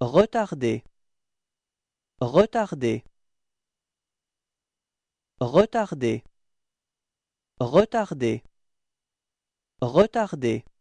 Retarder. Retarder. Retarder. Retarder. Retarder.